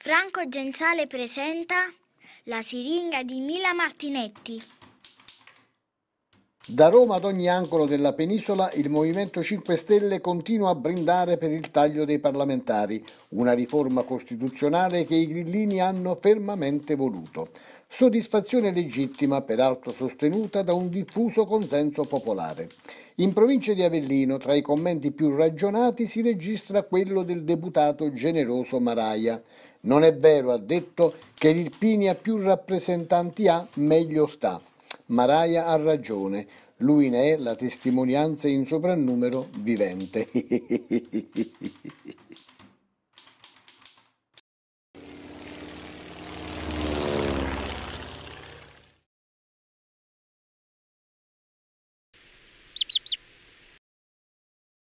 Franco Genzale presenta La siringa di Mila Martinetti. Da Roma ad ogni angolo della penisola il Movimento 5 Stelle continua a brindare per il taglio dei parlamentari, una riforma costituzionale che i grillini hanno fermamente voluto. Soddisfazione legittima, peraltro sostenuta da un diffuso consenso popolare. In provincia di Avellino, tra i commenti più ragionati, si registra quello del deputato generoso Maraia. Non è vero, ha detto, che l'Irpini ha più rappresentanti ha, meglio sta. Maraia ha ragione, lui ne è la testimonianza in soprannumero vivente.